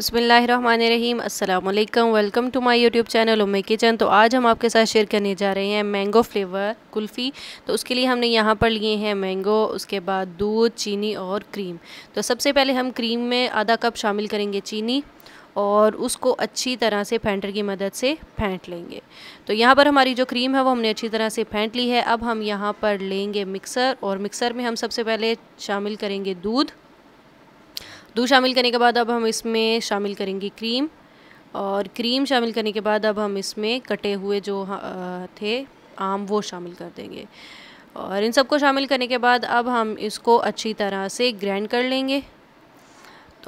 बसमीम अल्लाम welcome to my YouTube channel Ume kitchen तो आज हम आपके साथ शेयर करने जा रहे हैं मैंगो फ्लेवर कुल्फ़ी तो उसके लिए हमने यहाँ पर लिए हैं मैंगो उसके बाद दूध चीनी और क्रीम तो सबसे पहले हम क्रीम में आधा कप शामिल करेंगे चीनी और उसको अच्छी तरह से फेंटर की मदद से फेंट लेंगे तो यहाँ पर हमारी जो क्रीम है वो हमने अच्छी तरह से फेंट ली है अब हम यहाँ पर लेंगे मिक्सर और मिक्सर में हम सबसे पहले शामिल करेंगे दूध दूध शामिल करने के बाद अब हम इसमें शामिल करेंगे क्रीम और क्रीम शामिल करने के बाद अब हम इसमें कटे हुए जो थे आम वो शामिल कर देंगे और इन सबको शामिल करने के बाद अब हम इसको अच्छी तरह से ग्राइंड कर लेंगे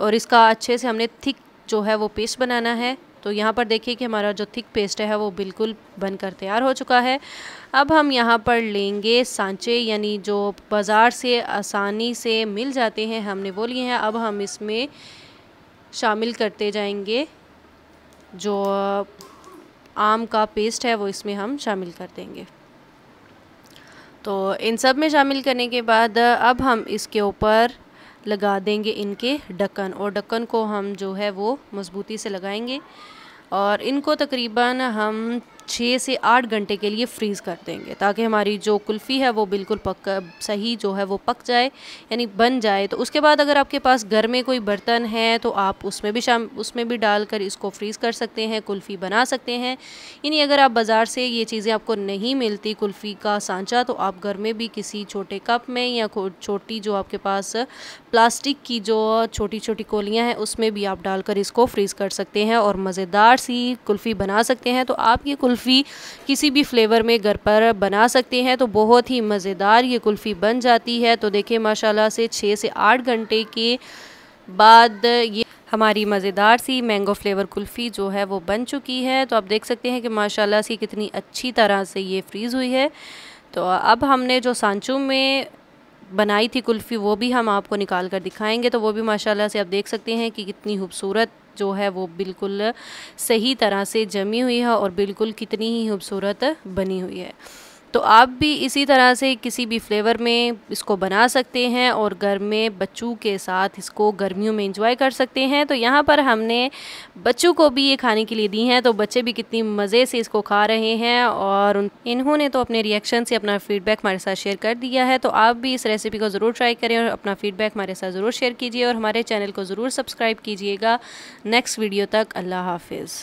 और इसका अच्छे से हमने थिक जो है वो पेस्ट बनाना है तो यहाँ पर देखिए कि हमारा जो थिक पेस्ट है वो बिल्कुल बनकर तैयार हो चुका है अब हम यहाँ पर लेंगे सांचे यानी जो बाज़ार से आसानी से मिल जाते हैं हमने वो लिए हैं अब हम इसमें शामिल करते जाएंगे जो आम का पेस्ट है वो इसमें हम शामिल कर देंगे तो इन सब में शामिल करने के बाद अब हम इसके ऊपर लगा देंगे इनके ढक्कन और ढक्कन को हम जो है वो मज़बूती से लगाएंगे और इनको तकरीबन हम छः से आठ घंटे के लिए फ्रीज़ कर देंगे ताकि हमारी जो कुल्फ़ी है वो बिल्कुल पक सही जो है वो पक जाए यानी बन जाए तो उसके बाद अगर आपके पास घर में कोई बर्तन है तो आप उसमें भी शाम उसमें भी डालकर इसको फ्रीज़ कर सकते हैं कुल्फ़ी बना सकते हैं यानी अगर आप बाज़ार से ये चीज़ें आपको नहीं मिलती कुल्फ़ी का सांचा तो आप घर में भी किसी छोटे कप में या छोटी जो आपके पास प्लास्टिक की जो छोटी छोटी कोलियाँ हैं उसमें भी आप डालकर इसको फ्रीज़ कर सकते हैं और मज़ेदार सी कुल्फ़ी बना सकते हैं तो आप ये कुल्फ़ी कुल्फ़ी किसी भी फ्लेवर में घर पर बना सकते हैं तो बहुत ही मज़ेदार ये कुल्फ़ी बन जाती है तो देखिए माशाल्लाह से छः से आठ घंटे के बाद ये हमारी मज़ेदार सी मैंगो फ्लेवर कुल्फ़ी जो है वो बन चुकी है तो आप देख सकते हैं कि माशाल्लाह से कितनी अच्छी तरह से ये फ्रीज़ हुई है तो अब हमने जो सांचू में बनाई थी कुल्फ़ी वो भी हम आपको निकाल कर दिखाएंगे तो वो भी माशाल्लाह से आप देख सकते हैं कि कितनी खूबसूरत जो है वो बिल्कुल सही तरह से जमी हुई है और बिल्कुल कितनी ही खूबसूरत बनी हुई है तो आप भी इसी तरह से किसी भी फ्लेवर में इसको बना सकते हैं और घर में बच्चों के साथ इसको गर्मियों में इंजॉय कर सकते हैं तो यहाँ पर हमने बच्चों को भी ये खाने के लिए दी हैं तो बच्चे भी कितनी मज़े से इसको खा रहे हैं और इन्होंने तो अपने रिएक्शन से अपना फीडबैक हमारे साथ शेयर कर दिया है तो आप भी इस रेसिपी को ज़रूर ट्राई करें और अपना फीडबैक हमारे साथ ज़रूर शेयर कीजिए और हमारे चैनल को ज़रूर सब्सक्राइब कीजिएगा नेक्स्ट वीडियो तक अल्लाह हाफिज़